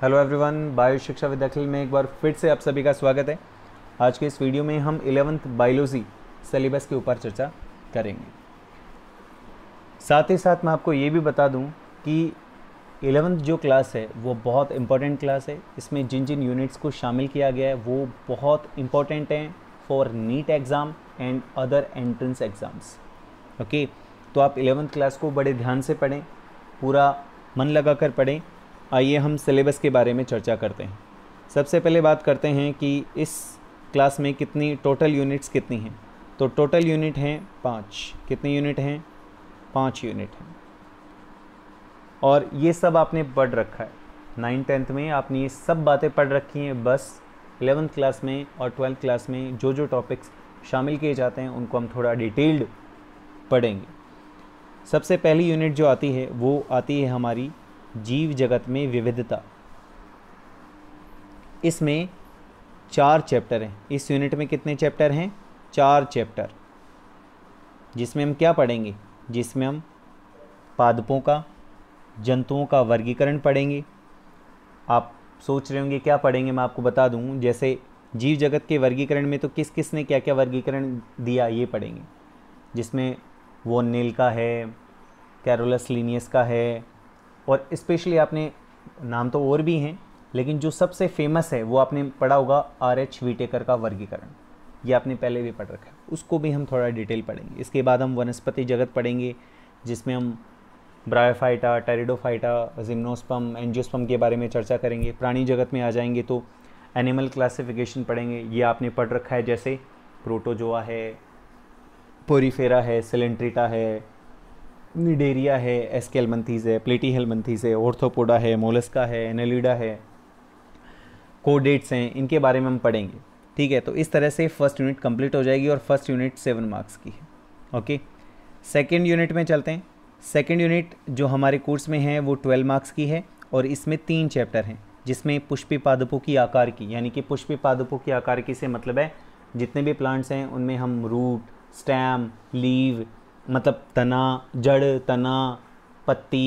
hello everyone bio शिक्षा विद्याखल में एक बार फिर से आप सभी का स्वागत है आज के इस वीडियो में हम इलेवंथ बायोलॉजी सिलेबस के ऊपर चर्चा करेंगे साथ ही साथ मैं आपको ये भी बता दूं कि इलेवंथ जो क्लास है वो बहुत इम्पोर्टेंट क्लास है इसमें जिन जिन यूनिट्स को शामिल किया गया है वो बहुत इम्पॉर्टेंट हैं for NEET exam and other entrance exams okay तो आप इलेवंथ क्लास को बड़े ध्यान से पढ़ें पूरा मन लगा कर पढ़ें आइए हम सिलेबस के बारे में चर्चा करते हैं सबसे पहले बात करते हैं कि इस क्लास में कितनी टोटल यूनिट्स कितनी हैं तो टोटल यूनिट हैं पाँच कितनी यूनिट हैं पाँच यूनिट हैं और ये सब आपने पढ़ रखा है नाइन टेंथ में आपने ये सब बातें पढ़ रखी हैं बस एलेवंथ क्लास में और ट्वेल्थ क्लास में जो जो टॉपिक्स शामिल किए जाते हैं उनको हम थोड़ा डिटेल्ड पढ़ेंगे सबसे पहली यूनिट जो आती है वो आती है हमारी जीव जगत में विविधता इसमें चार चैप्टर हैं इस यूनिट में कितने चैप्टर हैं चार चैप्टर जिसमें हम क्या पढ़ेंगे जिसमें हम पादपों का जंतुओं का वर्गीकरण पढ़ेंगे आप सोच रहे होंगे क्या पढ़ेंगे मैं आपको बता दूं जैसे जीव जगत के वर्गीकरण में तो किस किस ने क्या क्या वर्गीकरण दिया ये पढ़ेंगे जिसमें वो नील का है कैरोलस लीनियस का है और इस्पेशली आपने नाम तो और भी हैं लेकिन जो सबसे फेमस है वो आपने पढ़ा होगा आर एच वीटेकर का वर्गीकरण ये आपने पहले भी पढ़ रखा है उसको भी हम थोड़ा डिटेल पढ़ेंगे इसके बाद हम वनस्पति जगत पढ़ेंगे जिसमें हम ब्रायोफाइटा टेरिडोफाइटा जिम्नोस्पम एनजियोस्पम के बारे में चर्चा करेंगे प्राणी जगत में आ जाएंगे तो एनिमल क्लासिफिकेशन पढ़ेंगे ये आपने पढ़ रखा है जैसे प्रोटोजोआ है पोरीफेरा है सिलेंट्रिटा है निडेरिया है एस्केल मंथीज है प्लेटी हेलमंथीज है ऑर्थोपोडा है मोलस्का है एनेलिडा है कोडेट्स हैं इनके बारे में हम पढ़ेंगे ठीक है तो इस तरह से फर्स्ट यूनिट कंप्लीट हो जाएगी और फर्स्ट यूनिट सेवन मार्क्स की है ओके सेकेंड यूनिट में चलते हैं सेकेंड यूनिट जो हमारे कोर्स में है वो ट्वेल्व मार्क्स की है और इसमें तीन चैप्टर हैं जिसमें पुष्पी पादपों की आकार की यानी कि पुष्पी पादपों की आकार की से मतलब है जितने भी प्लांट्स हैं उनमें हम रूट स्टैम लीव मतलब तना जड़ तना पत्ती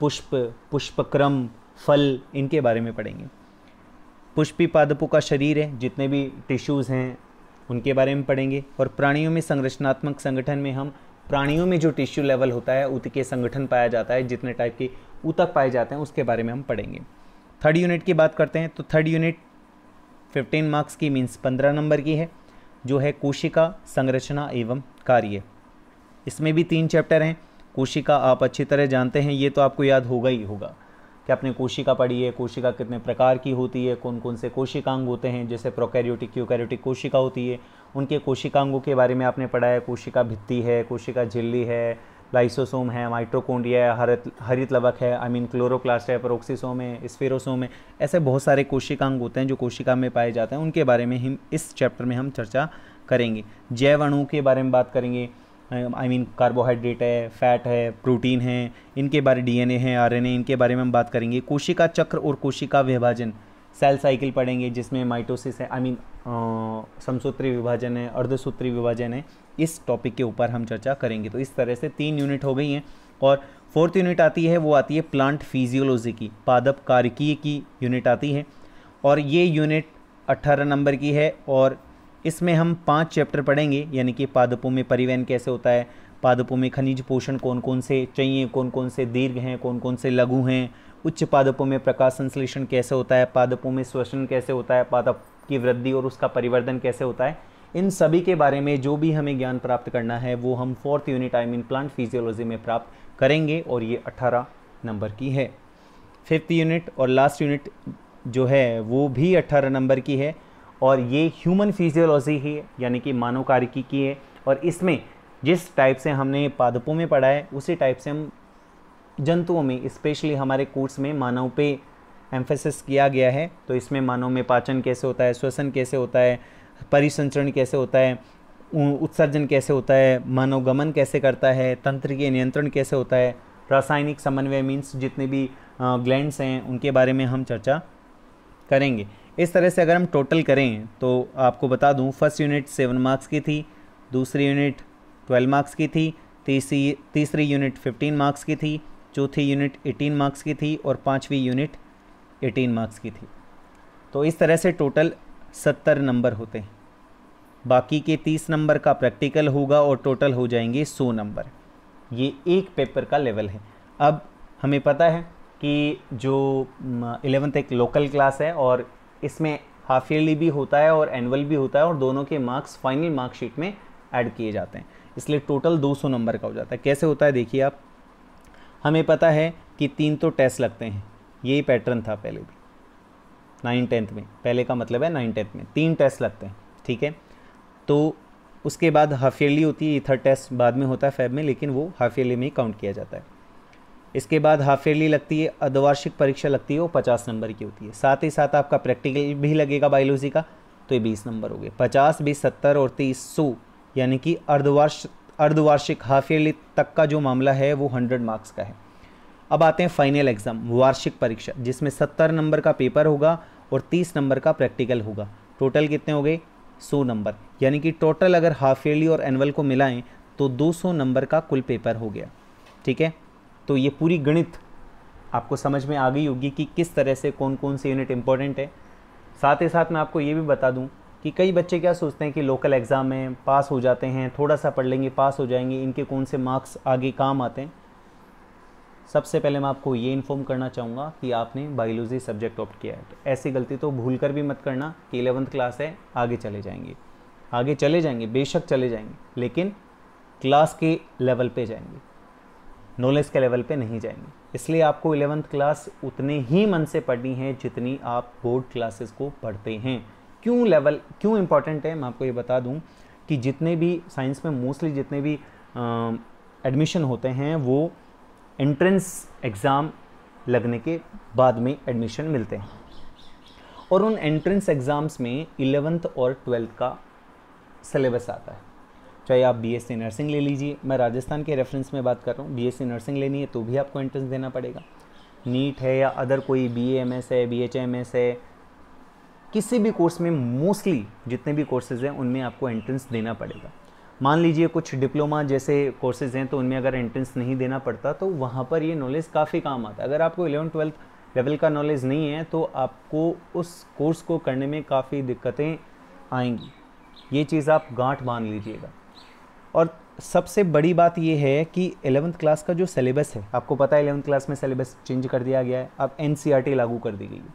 पुष्प पुष्पक्रम फल इनके बारे में पढ़ेंगे पुष्पी पादपों का शरीर है जितने भी टिश्यूज़ हैं उनके बारे में पढ़ेंगे और प्राणियों में संरचनात्मक संगठन में हम प्राणियों में जो टिश्यू लेवल होता है उत के संगठन पाया जाता है जितने टाइप के उतक पाए जाते हैं उसके बारे में हम पढ़ेंगे थर्ड यूनिट की बात करते हैं तो थर्ड यूनिट 15 मार्क्स की मीन्स 15 नंबर की है जो है कोशिका संरचना एवं कार्य इसमें भी तीन चैप्टर हैं कोशिका आप अच्छी तरह जानते हैं ये तो आपको याद होगा ही होगा कि आपने कोशिका पढ़ी है कोशिका कितने प्रकार की होती है कौन कौन से कोशिकांग होते हैं जैसे प्रोकैरियोटिक यूकैरियोटिक कोशिका होती है उनके कोशिकांगों के बारे में आपने पढ़ा है कोशिका भित्ति है कोशिका झिल्ली है लाइसोसोम है माइट्रोकोंडिया है हरित हरित लवक है आई मीन क्लोरोप्लास्ट है प्रोक्सीसोम है स्फेरोसोम है ऐसे बहुत सारे कोशिकांग होते हैं जो कोशिका में पाए जाते हैं उनके बारे में हम इस चैप्टर में हम चर्चा करेंगे जैव अणु के बारे में बात करेंगे आई मीन कार्बोहाइड्रेट है फैट है प्रोटीन है इनके बारे डीएनए है आरएनए इनके बारे में हम बात करेंगे कोशिका चक्र और कोशिका विभाजन सेल साइकिल पढ़ेंगे जिसमें माइटोसिस है आई मीन समसूत्री विभाजन है अर्धसूत्री विभाजन है इस टॉपिक के ऊपर हम चर्चा करेंगे तो इस तरह से तीन यूनिट हो गई हैं और फोर्थ यूनिट आती है वो आती है प्लांट फिजियोलॉजी की पादप कारकीय की यूनिट आती है और ये यूनिट 18 नंबर की है और इसमें हम पांच चैप्टर पढ़ेंगे यानी कि पादपों में परिवहन कैसे होता है पादपों में खनिज पोषण कौन कौन से चाहिए कौन कौन से दीर्घ हैं कौन कौन से लघु हैं उच्च पादपों में प्रकाश संश्लेषण कैसे होता है पादपों में श्वसन कैसे होता है पादप की वृद्धि और उसका परिवर्तन कैसे होता है इन सभी के बारे में जो भी हमें ज्ञान प्राप्त करना है वो हम fourth unit I mean plant physiology में प्राप्त करेंगे और ये अट्ठारह नंबर की है फिफ्थ यूनिट और लास्ट यूनिट जो है वो भी अट्ठारह नंबर की है और ये ह्यूमन फिजियोलॉजी ही है यानी कि मानव कारिकी की है और इसमें जिस टाइप से हमने पादपों में पढ़ा है उसी टाइप से हम जंतुओं में स्पेशली हमारे कोर्स में मानव पे एम्फेसिस किया गया है तो इसमें मानव में पाचन कैसे होता है श्वसन कैसे होता है परिसंचरण कैसे होता है उत्सर्जन कैसे होता है मानव गमन कैसे करता है तंत्र के नियंत्रण कैसे होता है रासायनिक समन्वय मीन्स जितने भी ग्लैंड्स हैं उनके बारे में हम चर्चा करेंगे इस तरह से अगर हम टोटल करें तो आपको बता दूं फर्स्ट यूनिट सेवन मार्क्स की थी दूसरी यूनिट ट्वेल्व मार्क्स की थी तीसरी तीसरी यूनिट फिफ्टीन मार्क्स की थी चौथी यूनिट एटीन मार्क्स की थी और पाँचवीं यूनिट एटीन मार्क्स की थी तो इस तरह से टोटल सत्तर नंबर होते हैं बाकी के तीस नंबर का प्रैक्टिकल होगा और टोटल हो जाएंगे सौ नंबर ये एक पेपर का लेवल है अब हमें पता है कि जो इलेवेंथ एक लोकल क्लास है और इसमें हाफ ईयरली भी होता है और एनुअल भी होता है और दोनों के मार्क्स फाइनल मार्कशीट में ऐड किए जाते हैं इसलिए टोटल 200 नंबर का हो जाता है कैसे होता है देखिए आप हमें पता है कि तीन तो टेस्ट लगते हैं यही पैटर्न था पहले भी नाइन टेंथ में पहले का मतलब है नाइन टेंथ में तीन टेस्ट लगते हैं ठीक है तो उसके बाद हाफ ईयरली होती है थर्ड टेस्ट बाद में होता है फैब में लेकिन वो हाफ ईयरली में ही काउंट किया जाता है इसके बाद हाफ ईयरली लगती है अर्धवार्षिक परीक्षा लगती है वो पचास नंबर की होती है साथ ही साथ आपका प्रैक्टिकल भी लगेगा बायोलॉजी का तो ये बीस नंबर हो गए पचास बीस सत्तर और तीस सौ यानी कि अर्धवार्ष अर्धवार्षिक हाफ ईयरली तक का जो मामला है वो हंड्रेड मार्क्स का है अब आते हैं फाइनल एग्ज़ाम वार्षिक परीक्षा जिसमें सत्तर नंबर का पेपर होगा और तीस नंबर का प्रैक्टिकल होगा टोटल कितने हो गए सौ नंबर यानी कि टोटल अगर हाफ ईयरली और एनुअल को मिलाएं तो दो सौ नंबर का कुल पेपर हो गया ठीक है तो ये पूरी गणित आपको समझ में आ गई होगी कि किस तरह से कौन कौन से यूनिट इम्पॉर्टेंट है साथ ही साथ मैं आपको ये भी बता दूँ कि कई बच्चे क्या सोचते हैं कि लोकल एग्ज़ाम में पास हो जाते हैं थोड़ा सा पढ़ लेंगे पास हो जाएंगे इनके कौन से मार्क्स आगे काम आते हैं सबसे पहले मैं आपको ये इन्फॉर्म करना चाहूँगा कि आपने बायोलॉजी सब्जेक्ट ऑप्ट किया है तो ऐसी गलती तो भूल कर भी मत करना कि एलेवंथ क्लास है आगे चले जाएंगे आगे चले जाएंगे बेशक चले जाएंगे लेकिन क्लास के लेवल पर जाएंगे नॉलेज के लेवल पे नहीं जाएंगे इसलिए आपको इलेवंथ क्लास उतने ही मन से पढ़नी है जितनी आप बोर्ड क्लासेस को पढ़ते हैं क्यों लेवल क्यों इम्पॉर्टेंट है मैं आपको ये बता दूँ कि जितने भी साइंस में मोस्टली जितने भी एडमिशन होते हैं वो एंट्रेंस एग्ज़ाम लगने के बाद में एडमिशन मिलते हैं और उन एंट्रेंस एग्ज़ाम्स में इलेवेंथ और ट्वेल्थ का सिलेबस आता है चाहे आप बीएससी नर्सिंग ले लीजिए मैं राजस्थान के रेफरेंस में बात कर रहा हूँ बीएससी नर्सिंग लेनी है तो भी आपको एंट्रेंस देना पड़ेगा नीट है या अदर कोई बी एम एस है बी एच एम एस है किसी भी कोर्स में मोस्टली जितने भी कोर्सेज़ हैं उनमें आपको एंट्रेंस देना पड़ेगा मान लीजिए कुछ डिप्लोमा जैसे कोर्सेज़ हैं तो उनमें अगर एंट्रेंस नहीं देना पड़ता तो वहाँ पर ये नॉलेज काफ़ी काम आता है अगर आपको एलेवन ट्वेल्थ लेवल का नॉलेज नहीं है तो आपको उस कोर्स को करने में काफ़ी दिक्कतें आएंगी ये चीज़ आप गांठ बांध लीजिएगा और सबसे बड़ी बात यह है कि एलेवंथ क्लास का जो सिलेबस है आपको पता है एलेवंथ क्लास में सिलेबस चेंज कर दिया गया है अब एन e लागू कर दी गई है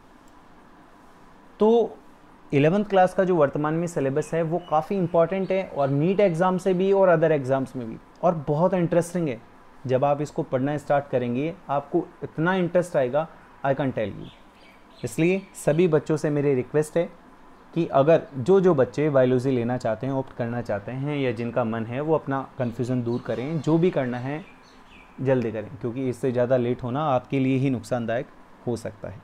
तो एलेवंथ क्लास का जो वर्तमान में सिलेबस है वो काफ़ी इंपॉर्टेंट है और नीट एग्ज़ाम से भी और अदर एग्ज़ाम्स में भी और बहुत इंटरेस्टिंग है जब आप इसको पढ़ना स्टार्ट करेंगे आपको इतना इंटरेस्ट आएगा आई कैन टेल यू इसलिए सभी बच्चों से मेरी रिक्वेस्ट है कि अगर जो जो बच्चे बायोलॉजी लेना चाहते हैं ऑप्ट करना चाहते हैं या जिनका मन है वो अपना कन्फ्यूज़न दूर करें जो भी करना है जल्दी करें क्योंकि इससे ज़्यादा लेट होना आपके लिए ही नुकसानदायक हो सकता है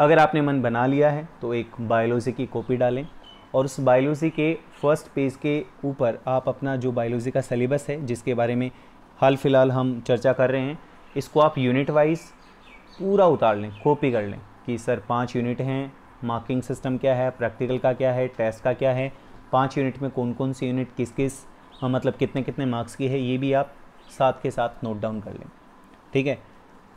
अगर आपने मन बना लिया है तो एक बायोलॉजी की कॉपी डालें और उस बायोलॉजी के फर्स्ट पेज के ऊपर आप अपना जो बायोलॉजी का सिलेबस है जिसके बारे में हाल फिलहाल हम चर्चा कर रहे हैं इसको आप यूनिट वाइज पूरा उतार लें कॉपी कर लें कि सर पाँच यूनिट हैं मार्किंग सिस्टम क्या है प्रैक्टिकल का क्या है टेस्ट का क्या है पाँच यूनिट में कौन कौन सी यूनिट किस किस हाँ, मतलब कितने कितने मार्क्स की है ये भी आप साथ के साथ नोट डाउन कर लें ठीक है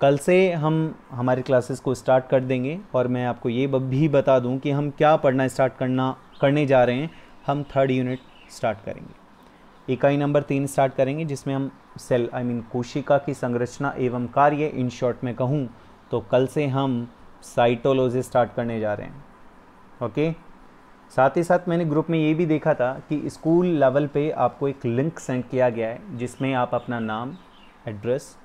कल से हम हमारी क्लासेस को स्टार्ट कर देंगे और मैं आपको ये भी बता दूं कि हम क्या पढ़ना स्टार्ट करना करने जा रहे हैं हम थर्ड यूनिट स्टार्ट करेंगे इकाई नंबर तीन स्टार्ट करेंगे जिसमें हम cell I I mean mean, कोशिका की संरचना एवं कार्य इन शॉर्ट में कहूँ तो कल से हम साइटोलॉजी स्टार्ट करने जा रहे हैं ओके साथ ही साथ मैंने ग्रुप में ये भी देखा था कि स्कूल लेवल पे आपको एक लिंक सेंड किया गया है जिसमें आप अपना नाम एड्रेस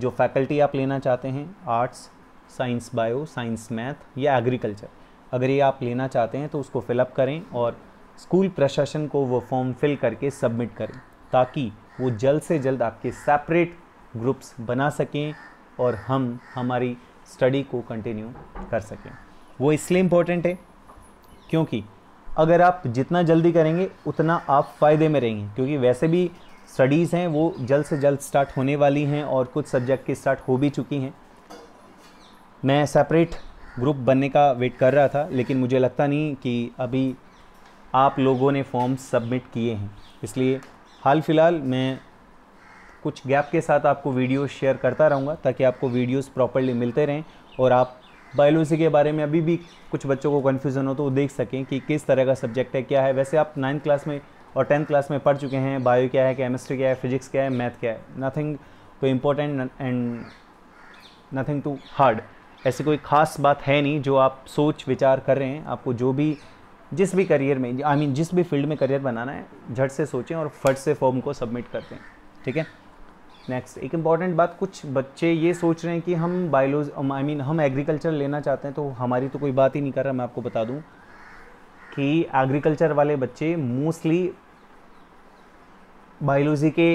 जो फैकल्टी आप लेना चाहते हैं arts science bio science math या एग्रीकल्चर अगर ये आप लेना चाहते हैं तो उसको फिलअप करें और स्कूल प्रशासन को वो फॉर्म फिल करके सबमिट करें ताकि वो जल्द से जल्द आपके सेपरेट ग्रुप्स बना सकें और हम हमारी स्टडी को कंटिन्यू कर सकें वो इसलिए इम्पोर्टेंट है क्योंकि अगर आप जितना जल्दी करेंगे उतना आप फ़ायदे में रहेंगे क्योंकि वैसे भी स्टडीज़ हैं वो जल्द से जल्द स्टार्ट होने वाली हैं और कुछ सब्जेक्ट की स्टार्ट हो भी चुकी हैं मैं सेपरेट ग्रुप बनने का वेट कर रहा था लेकिन मुझे लगता नहीं कि अभी आप लोगों ने फॉर्म्स सबमिट किए हैं इसलिए हाल फिलहाल मैं कुछ गैप के साथ आपको वीडियो शेयर करता रहूँगा ताकि आपको वीडियोस प्रॉपरली मिलते रहें और आप बायोलॉजी के बारे में अभी भी कुछ बच्चों को कन्फ्यूज़न हो तो देख सकें कि किस तरह का सब्जेक्ट है क्या है वैसे आप नाइन्थ क्लास में और टेंथ क्लास में पढ़ चुके हैं बायो क्या है केमिस्ट्री क्या है फिजिक्स क्या है मैथ क्या है nothing too important and nothing too hard ऐसी कोई ख़ास बात है नहीं जो आप सोच विचार कर रहे हैं आपको जो भी जिस भी करियर में आई I मीन mean, जिस भी फील्ड में करियर बनाना है झट से सोचें और फट से फॉर्म को सबमिट कर दें ठीक है नेक्स्ट एक इम्पॉर्टेंट बात कुछ बच्चे ये सोच रहे हैं कि हम बायोलॉज आई मीन हम एग्रीकल्चर लेना चाहते हैं तो हमारी तो कोई बात ही नहीं कर रहा मैं आपको बता दूं कि एग्रीकल्चर वाले बच्चे मोस्टली बायोलॉजी के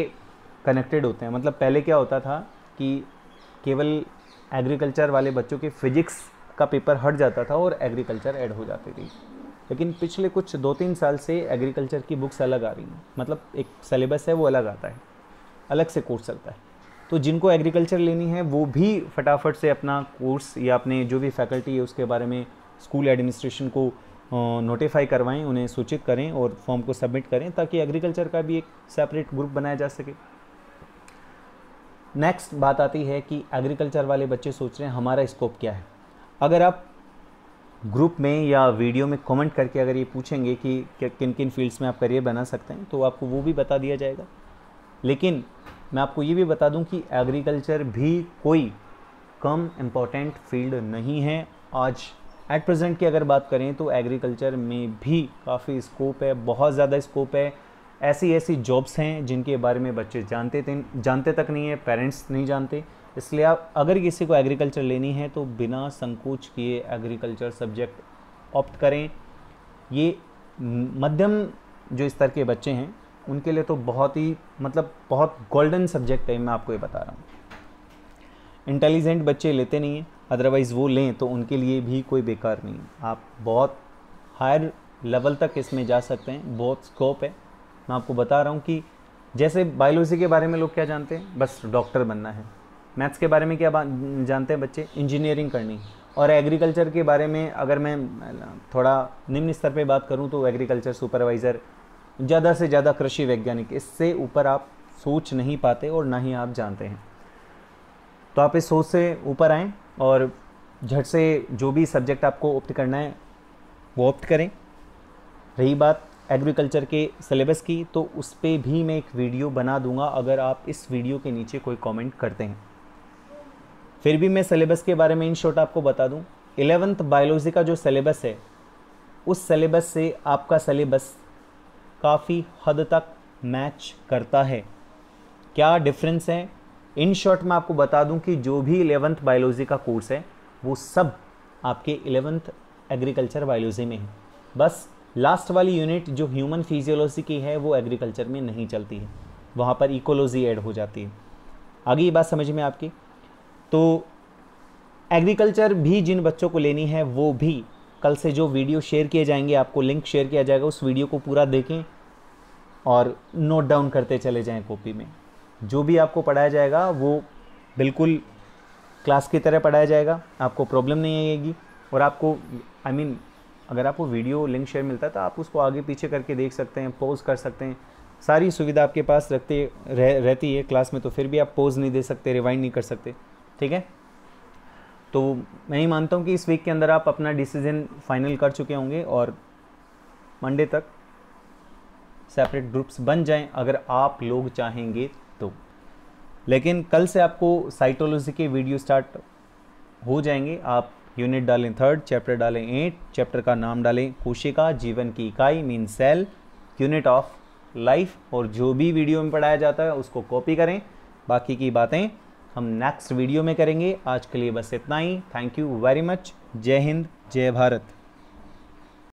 कनेक्टेड होते हैं मतलब पहले क्या होता था कि केवल एग्रीकल्चर वाले बच्चों के फिजिक्स का पेपर हट जाता था और एग्रीकल्चर ऐड हो जाती थी लेकिन पिछले कुछ दो तीन साल से एग्रीकल्चर की बुक्स अलग आ रही हैं मतलब एक सिलेबस है वो अलग आता है अलग से कोर्स चलता है तो जिनको एग्रीकल्चर लेनी है वो भी फटाफट से अपना कोर्स या अपने जो भी फैकल्टी है उसके बारे में स्कूल एडमिनिस्ट्रेशन को नोटिफाई करवाएं उन्हें सूचित करें और फॉर्म को सबमिट करें ताकि एग्रीकल्चर का भी एक सेपरेट ग्रुप बनाया जा सके नेक्स्ट बात आती है कि एग्रीकल्चर वाले बच्चे सोच रहे हैं हमारा स्कोप क्या है अगर आप ग्रुप में या वीडियो में कमेंट करके अगर ये पूछेंगे कि किन किन फील्ड्स में आप करियर बना सकते हैं तो आपको वो भी बता दिया जाएगा लेकिन मैं आपको ये भी बता दूं कि एग्रीकल्चर भी कोई कम इम्पोर्टेंट फील्ड नहीं है आज एट प्रेजेंट की अगर बात करें तो एग्रीकल्चर में भी काफ़ी स्कोप है बहुत ज़्यादा स्कोप है ऐसी ऐसी जॉब्स हैं जिनके बारे में बच्चे जानते थे जानते तक नहीं है पेरेंट्स नहीं जानते इसलिए आप अगर किसी को एग्रीकल्चर लेनी है तो बिना संकोच किए एग्रीकल्चर सब्जेक्ट ऑप्ट करें ये मध्यम जो स्तर के बच्चे हैं उनके लिए तो बहुत ही मतलब बहुत गोल्डन सब्जेक्ट है मैं आपको ये बता रहा हूँ इंटेलिजेंट बच्चे लेते नहीं हैं अदरवाइज़ वो लें तो उनके लिए भी कोई बेकार नहीं आप बहुत हायर लेवल तक इसमें जा सकते हैं बहुत स्कोप है मैं आपको बता रहा हूँ कि जैसे बायोलॉजी के बारे में लोग क्या जानते हैं बस डॉक्टर बनना है मैथ्स के बारे में क्या जानते हैं बच्चे इंजीनियरिंग करनी और एग्रीकल्चर के बारे में अगर मैं थोड़ा निम्न स्तर पे बात करूं तो एग्रीकल्चर सुपरवाइज़र ज़्यादा से ज़्यादा कृषि वैज्ञानिक इससे ऊपर आप सोच नहीं पाते और ना ही आप जानते हैं तो आप इस सोच से ऊपर आएँ और झट से जो भी सब्जेक्ट आपको ऑप्ट करना है वो ऑप्ट करें रही बात एग्रीकल्चर के सिलेबस की तो उस पर भी मैं एक वीडियो बना दूंगा अगर आप इस वीडियो के नीचे कोई कमेंट करते हैं फिर भी मैं सिलेबस के बारे में इन शॉर्ट आपको बता दूं एलेवंथ बायोलॉजी का जो सिलेबस है उस सिलेबस से आपका सिलेबस काफ़ी हद तक मैच करता है क्या डिफरेंस है इन शॉर्ट मैं आपको बता दूं कि जो भी इलेवंथ बायोलॉजी का कोर्स है वो सब आपके इलेवंथ एग्रीकल्चर बायोलॉजी में है बस लास्ट वाली यूनिट जो ह्यूमन फिजियोलॉजी की है वो एग्रीकल्चर में नहीं चलती है वहाँ पर इकोलॉजी ऐड हो जाती है आगे ये बात समझ में आपकी तो एग्रीकल्चर भी जिन बच्चों को लेनी है वो भी कल से जो वीडियो शेयर किए जाएंगे आपको लिंक शेयर किया जाएगा उस वीडियो को पूरा देखें और नोट डाउन करते चले जाएं कॉपी में जो भी आपको पढ़ाया जाएगा वो बिल्कुल क्लास की तरह पढ़ाया जाएगा आपको प्रॉब्लम नहीं आएगी और आपको आई I मीन mean, अगर आपको वीडियो लिंक शेयर मिलता है तो आप उसको आगे पीछे करके देख सकते हैं पोज कर सकते हैं सारी सुविधा आपके पास रखते रह, रहती है क्लास में तो फिर भी आप पोज नहीं दे सकते रिवाइंड नहीं कर सकते ठीक है तो मैं ही मानता हूँ कि इस वीक के अंदर आप अपना डिसीजन फाइनल कर चुके होंगे और मंडे तक सेपरेट ग्रुप्स बन जाएं अगर आप लोग चाहेंगे तो लेकिन कल से आपको साइटोलॉजी के वीडियो स्टार्ट हो जाएंगे आप यूनिट डालें थर्ड चैप्टर डालें एट चैप्टर का नाम डालें कोशिका जीवन की इकाई mean cell unit of life और जो भी वीडियो में पढ़ाया जाता है उसको कॉपी करें बाकी की बातें हम नेक्स्ट वीडियो में करेंगे आज के लिए बस इतना ही थैंक यू वेरी मच जय हिंद जय भारत